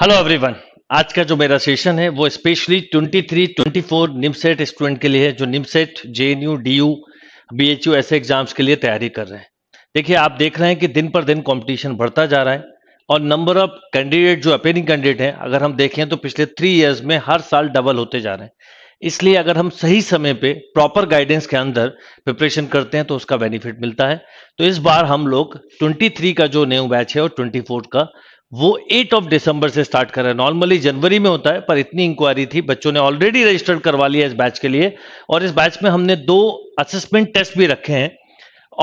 hello everyone आज का जो मेरा सेशन है वो स्पेशली 23, 24 निमसेट स्टूडेंट के लिए है जो निमसेट बी एच यू ऐसे एग्जाम्स के लिए तैयारी कर रहे हैं देखिए आप देख रहे हैं कि दिन पर दिन कंपटीशन बढ़ता जा रहा है और नंबर ऑफ कैंडिडेट जो अपेयरिंग कैंडिडेट हैं अगर हम देखें तो पिछले थ्री ईयर्स में हर साल डबल होते जा रहे हैं इसलिए अगर हम सही समय पे प्रॉपर गाइडेंस के अंदर प्रिपरेशन करते हैं तो उसका बेनिफिट मिलता है तो इस बार हम लोग 23 का जो न्यू बैच है और 24 का वो एट ऑफ दिसंबर से स्टार्ट कर रहा है नॉर्मली जनवरी में होता है पर इतनी इंक्वायरी थी बच्चों ने ऑलरेडी रजिस्टर्ड करवा लिया इस बैच के लिए और इस बैच में हमने दो असेसमेंट टेस्ट भी रखे हैं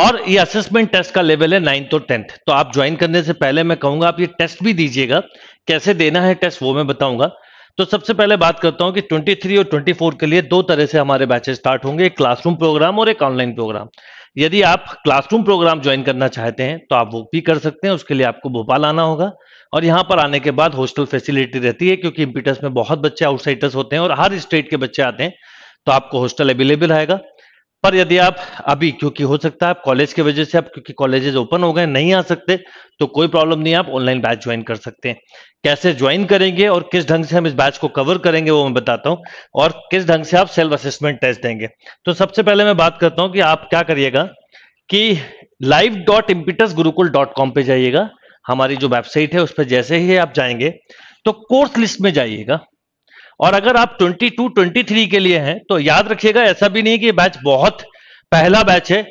और ये असेसमेंट टेस्ट का लेवल है नाइन्थ और टेंथ तो आप ज्वाइन करने से पहले मैं कहूंगा आप ये टेस्ट भी दीजिएगा कैसे देना है टेस्ट वो मैं बताऊंगा तो सबसे पहले बात करता हूं कि 23 और 24 के लिए दो तरह से हमारे बैचेस स्टार्ट होंगे एक क्लासरूम प्रोग्राम और एक ऑनलाइन प्रोग्राम यदि आप क्लासरूम प्रोग्राम ज्वाइन करना चाहते हैं तो आप वो भी कर सकते हैं उसके लिए आपको भोपाल आना होगा और यहाँ पर आने के बाद हॉस्टल फैसिलिटी रहती है क्योंकि इम्पीटस में बहुत बच्चे आउटसाइडर्स होते हैं और हर स्टेट के बच्चे आते हैं तो आपको हॉस्टल अवेलेबल आएगा पर यदि आप अभी क्योंकि हो सकता है आप कॉलेज के वजह से आप क्योंकि कॉलेजेस ओपन हो गए नहीं आ सकते तो कोई प्रॉब्लम नहीं आप ऑनलाइन बैच ज्वाइन कर सकते हैं कैसे ज्वाइन करेंगे और किस ढंग से हम इस बैच को कवर करेंगे वो मैं बताता हूँ और किस ढंग से आप सेल्फ असेसमेंट टेस्ट देंगे तो सबसे पहले मैं बात करता हूँ कि आप क्या करिएगा कि live dot Impetus Gurukul dot com पे जाइएगा हमारी जो वेबसाइट है उस पर जैसे ही आप जाएंगे तो कोर्स लिस्ट में जाइएगा और अगर आप 22 23 के लिए हैं तो याद रखिएगा ऐसा भी नहीं कि बैच बहुत पहला बैच है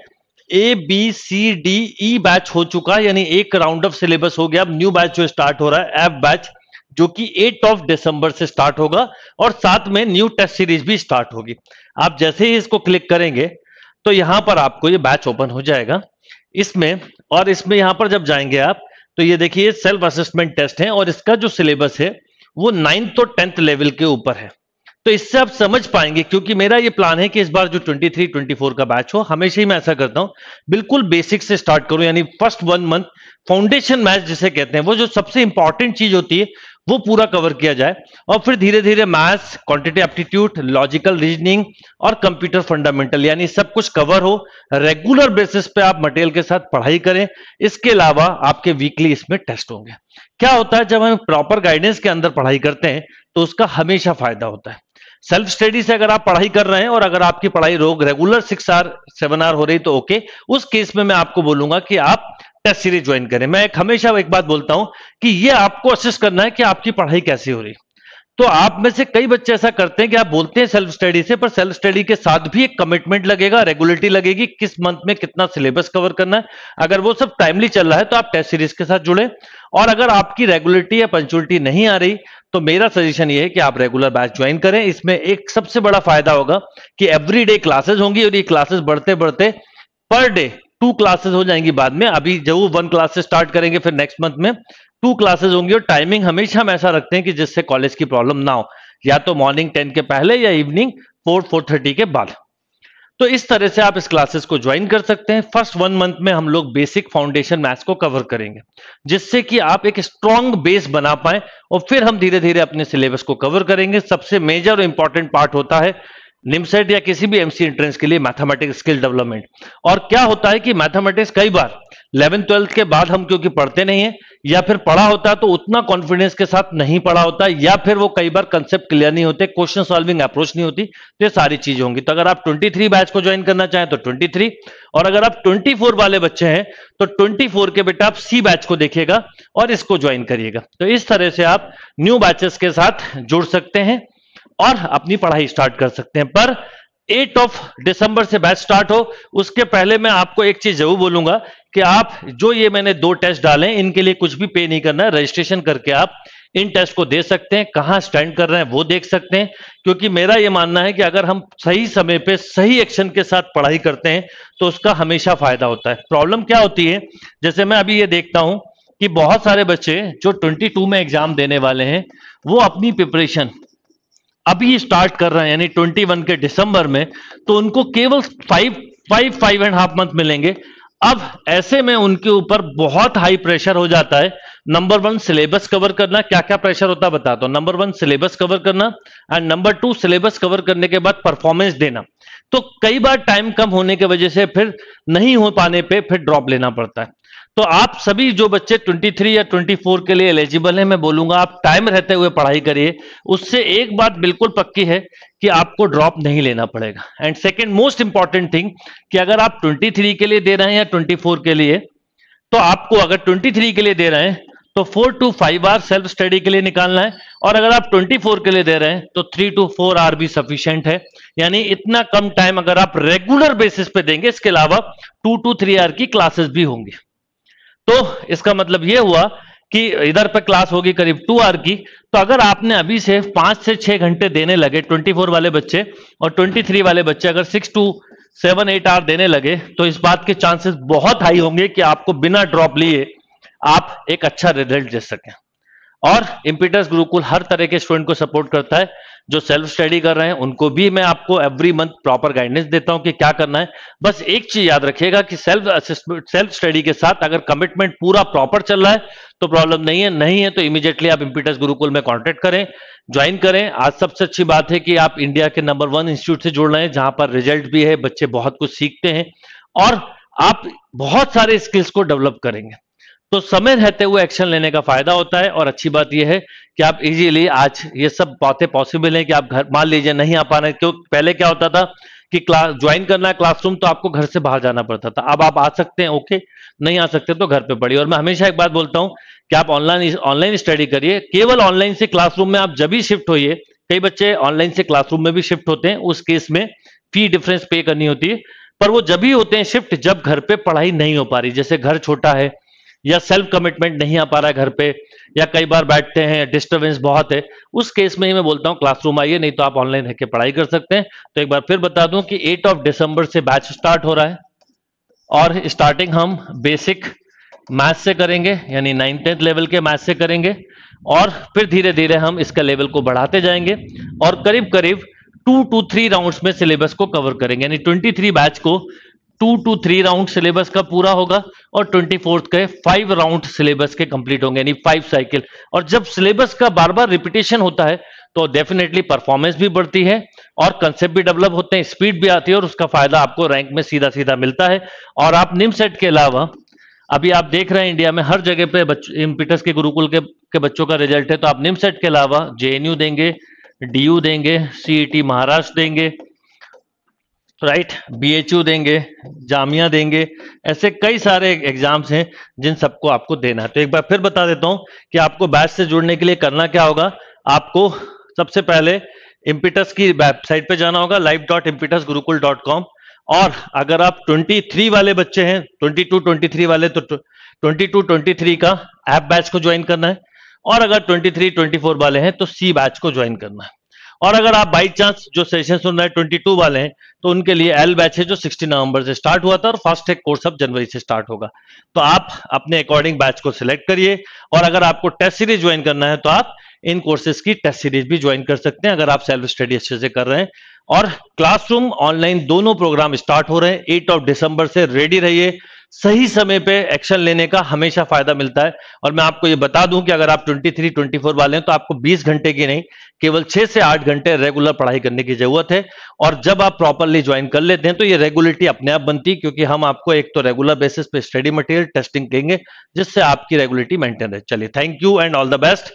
A B C D E batch हो चुका यानी एक राउंड ऑफ सिलेबस हो गया अब न्यू बैच जो स्टार्ट हो रहा है एफ बैच जो कि 8 ऑफ दिसंबर से स्टार्ट होगा और साथ में न्यू टेस्ट सीरीज भी स्टार्ट होगी आप जैसे ही इसको क्लिक करेंगे तो यहां पर आपको ये बैच ओपन हो जाएगा इसमें और इसमें यहां पर जब जाएंगे आप तो ये देखिए सेल्फ असेसमेंट टेस्ट है और इसका जो सिलेबस है वो नाइन्थ और टेंथ लेवल के ऊपर है तो इससे आप समझ पाएंगे क्योंकि मेरा ये प्लान है कि इस बार जो 23, 24 का बैच हो हमेशा ही मैं ऐसा करता हूं बिल्कुल बेसिक से स्टार्ट करूं यानी first one month foundation match जिसे कहते हैं वो जो सबसे इंपॉर्टेंट चीज होती है वो पूरा कवर किया जाए और फिर धीरे धीरे maths quantity aptitude logical reasoning और कंप्यूटर फंडामेंटल यानी सब कुछ कवर हो रेगुलर बेसिस पे आप मटेरियल के साथ पढ़ाई करें इसके अलावा आपके वीकली इसमें टेस्ट होंगे क्या होता है जब हम प्रॉपर गाइडेंस के अंदर पढ़ाई करते हैं तो उसका हमेशा फायदा होता है सेल्फ स्टडी से अगर आप पढ़ाई कर रहे हैं और अगर आपकी पढ़ाई रोग regular six hour seven hour हो रही तो ओके उस केस में मैं आपको बोलूंगा कि आप टेस्ट सीरीज ज्वाइन करें मैं एक हमेशा एक बात बोलता हूं कि ये आपको असिस्ट करना है कि आपकी पढ़ाई कैसी हो रही तो आप में से कई बच्चे ऐसा करते हैं कि आप बोलते हैं सेल्फ स्टडी से पर सेल्फ स्टडी के साथ भी एक कमिटमेंट लगेगा रेगुलरिटी लगेगी किस मंथ में कितना सिलेबस कवर करना है अगर वो सब टाइमली चल रहा है तो आप टेस्ट सीरीज के साथ जुड़े और अगर आपकी रेगुलरिटी या पंचुअलिटी नहीं आ रही तो मेरा सजेशन ये है कि आप रेगुलर बैच ज्वाइन करें इसमें एक सबसे बड़ा फायदा होगा कि एवरी क्लासेज होंगी और ये क्लासेस बढ़ते बढ़ते पर डे टू क्लासेस हो जाएंगी बाद में अभी जरूर वन क्लासेस स्टार्ट करेंगे फिर नेक्स्ट मंथ में टू क्लासेस होंगी और टाइमिंग हमेशा हम ऐसा रखते हैं कि जिससे कॉलेज की प्रॉब्लम ना हो या तो मॉर्निंग टेन के पहले या इवनिंग फोर फोर थर्टी के बाद तो इस तरह से आप इस क्लासेस को ज्वाइन कर सकते हैं फर्स्ट वन मंथ में हम लोग बेसिक फाउंडेशन मैथ्स को कवर करेंगे जिससे कि आप एक स्ट्रांग बेस बना पाए और फिर हम धीरे धीरे अपने सिलेबस को कवर करेंगे सबसे मेजर और इंपॉर्टेंट पार्ट होता है निमसेट या किसी भी एमसी एंट्रेंस के लिए मैथमेटिक्स स्किल डेवलपमेंट और क्या होता है कि मैथमेटिक्स कई बार इलेवन ट्वेल्थ के बाद हम क्योंकि पढ़ते नहीं है या फिर पढ़ा होता तो उतना कॉन्फिडेंस के साथ नहीं पढ़ा होता या फिर वो कई बार कंसेप्ट क्लियर नहीं होते क्वेश्चन सॉल्विंग अप्रोच नहीं होती तो ये सारी चीजें होंगी तो अगर आप 23 बैच को ज्वाइन करना चाहें तो 23 और अगर आप 24 वाले बच्चे हैं तो 24 के बेटा आप सी बैच को देखिएगा और इसको ज्वाइन करिएगा तो इस तरह से आप न्यू बैचेस के साथ जुड़ सकते हैं और अपनी पढ़ाई स्टार्ट कर सकते हैं पर एट ऑफ दिसंबर से बैच स्टार्ट हो उसके पहले मैं आपको एक चीज जरूर बोलूंगा कि आप जो ये मैंने दो टेस्ट डाले इनके लिए कुछ भी पे नहीं करना है रजिस्ट्रेशन करके आप इन टेस्ट को दे सकते हैं कहां स्टैंड कर रहे हैं वो देख सकते हैं क्योंकि मेरा ये मानना है कि अगर हम सही समय पे सही एक्शन के साथ पढ़ाई करते हैं तो उसका हमेशा फायदा होता है प्रॉब्लम क्या होती है जैसे मैं अभी ये देखता हूं कि बहुत सारे बच्चे जो 22 में एग्जाम देने वाले हैं वो अपनी प्रिपरेशन अभी स्टार्ट कर रहे हैं यानी ट्वेंटी वन के दिसंबर में तो उनको केवल five five five and half month मिलेंगे अब ऐसे में उनके ऊपर बहुत हाई प्रेशर हो जाता है नंबर वन सिलेबस कवर करना क्या क्या प्रेशर होता है बताता हूं नंबर वन सिलेबस कवर करना and number two syllabus cover करने के बाद परफॉर्मेंस देना तो कई बार टाइम कम होने की वजह से फिर नहीं हो पाने पे फिर ड्रॉप लेना पड़ता है तो आप सभी जो बच्चे 23 या 24 के लिए एलिजिबल हैं मैं बोलूंगा आप टाइम रहते हुए पढ़ाई करिए उससे एक बात बिल्कुल पक्की है कि आपको ड्रॉप नहीं लेना पड़ेगा and second most important thing कि अगर आप 23 के लिए दे रहे हैं या 24 के लिए तो आपको अगर 23 के लिए दे रहे हैं तो four to five hour self study के लिए निकालना है और अगर आप ट्वेंटी के लिए दे रहे हैं तो थ्री टू फोर आर भी सफिशियंट है यानी इतना कम टाइम अगर आप रेगुलर बेसिस पे देंगे इसके अलावा टू टू थ्री आर की क्लासेस भी होंगी तो इसका मतलब यह हुआ कि इधर पे क्लास होगी करीब टू आर की तो अगर आपने अभी से पांच से छह घंटे देने लगे 24 वाले बच्चे और 23 वाले बच्चे अगर six to seven eight hour देने लगे तो इस बात के चांसेस बहुत हाई होंगे कि आपको बिना ड्रॉप लिए आप एक अच्छा रिजल्ट दे सकें और इम्पीटर्स गुरुकुल हर तरह के स्टूडेंट को सपोर्ट करता है जो सेल्फ स्टडी कर रहे हैं उनको भी मैं आपको एवरी मंथ प्रॉपर गाइडेंस देता हूं कि क्या करना है बस एक चीज याद रखिएगा कि सेल्फ सेल्फ स्टडी के साथ अगर कमिटमेंट पूरा प्रॉपर चल रहा है तो प्रॉब्लम नहीं है नहीं है तो इमीडिएटली आप इम्पीटस गुरुकुल में कॉन्टेक्ट करें ज्वाइन करें आज सबसे अच्छी बात है कि आप इंडिया के नंबर वन इंस्टीट्यूट से जुड़ रहे हैं जहां पर रिजल्ट भी है बच्चे बहुत कुछ सीखते हैं और आप बहुत सारे स्किल्स को डेवलप करेंगे तो समय रहते हुए एक्शन लेने का फायदा होता है और अच्छी बात यह है कि आप इजीली आज ये सब बातें पॉसिबल हैं कि आप घर मान लीजिए नहीं आ पा रहे क्यों तो पहले क्या होता था कि क्लास ज्वाइन करना है क्लासरूम तो आपको घर से बाहर जाना पड़ता था अब आप आ सकते हैं ओके नहीं आ सकते तो घर पे पढ़िए और मैं हमेशा एक बात बोलता हूं कि आप ऑनलाइन ऑनलाइन स्टडी करिए केवल ऑनलाइन से क्लासरूम में आप जब भी शिफ्ट होइए कई बच्चे ऑनलाइन से क्लासरूम में भी शिफ्ट होते हैं उस केस में फी डिफरेंस पे करनी होती है पर वो जब ही होते हैं शिफ्ट जब घर पे पढ़ाई नहीं हो पा रही जैसे घर छोटा है या सेल्फ कमिटमेंट नहीं आ पा रहा घर पे या कई बार बैठते हैं डिस्टरबेंस बहुत है उस केस में ही मैं बोलता हूँ क्लासरूम आइए नहीं तो आप ऑनलाइन रहकर पढ़ाई कर सकते हैं तो एक बार फिर बता दूं कि 8 ऑफ दिसंबर से बैच स्टार्ट हो रहा है और स्टार्टिंग हम बेसिक मैथ से करेंगे यानी नाइन टेंथ लेवल के मैथ से करेंगे और फिर धीरे धीरे हम इसका लेवल को बढ़ाते जाएंगे और करीब करीब टू टू थ्री राउंड्स में सिलेबस को कवर करेंगे यानी 23 बैच को two to three round syllabus का पूरा होगा और ट्वेंटी फोर्थ के फाइव राउंड सिलेबस के कंप्लीट होंगे यानी फाइव साइकिल और जब सिलेबस का बार बार रिपीटेशन होता है तो डेफिनेटली परफॉर्मेंस भी बढ़ती है और कंसेप्ट भी डेवलप होते हैं स्पीड भी आती है और उसका फायदा आपको रैंक में सीधा सीधा मिलता है और आप निम सेट के अलावा अभी आप देख रहे हैं इंडिया में हर जगह पे इम्पिटस के गुरुकुल के, के बच्चों का रिजल्ट है तो आप निम सेट के अलावा जेएनयू देंगे डीयू देंगे सीई महाराष्ट्र e देंगे राइट बीएचयू देंगे जामिया देंगे ऐसे कई सारे एग्जाम्स हैं जिन सबको आपको देना है तो एक बार फिर बता देता हूं कि आपको बैच से जुड़ने के लिए करना क्या होगा आपको सबसे पहले इम्पिटस की वेबसाइट पे जाना होगा live dot Impetus Gurukul dot com और अगर आप 23 वाले बच्चे हैं 22 23 वाले तो 22 23 का एप बैच को ज्वाइन करना है और अगर 23 24 वाले हैं तो सी बैच को ज्वाइन करना है और अगर आप बाई चांस जो सेशन सुन रहे हैं ट्वेंटी टू वाले हैं तो उनके लिए एल बैच है जो 16 नवंबर से स्टार्ट हुआ था और फास्ट टेक कोर्स अब जनवरी से स्टार्ट होगा तो आप अपने अकॉर्डिंग बैच को सिलेक्ट करिए और अगर आपको टेस्ट सीरीज ज्वाइन करना है तो आप इन कोर्सेज की टेस्ट सीरीज भी ज्वाइन कर सकते हैं अगर आप सेल्फ स्टडी अच्छे से कर रहे हैं और क्लासरूम ऑनलाइन दोनों प्रोग्राम स्टार्ट हो रहे हैं एट ऑफ दिसंबर से रेडी रहिए सही समय पे एक्शन लेने का हमेशा फायदा मिलता है और मैं आपको ये बता दूं कि अगर आप 23, 24 वाले हैं तो आपको 20 घंटे की नहीं केवल 6 से 8 घंटे रेगुलर पढ़ाई करने की जरूरत है और जब आप प्रॉपरली ज्वाइन कर लेते हैं तो ये रेगुलरिटी अपने आप बनती है क्योंकि हम आपको एक तो रेगुलर बेसिस पे स्टडी मटेरियल टेस्टिंग कहेंगे जिससे आपकी रेगुलरिटी मेंटेन रहे चलिए thank you and all the best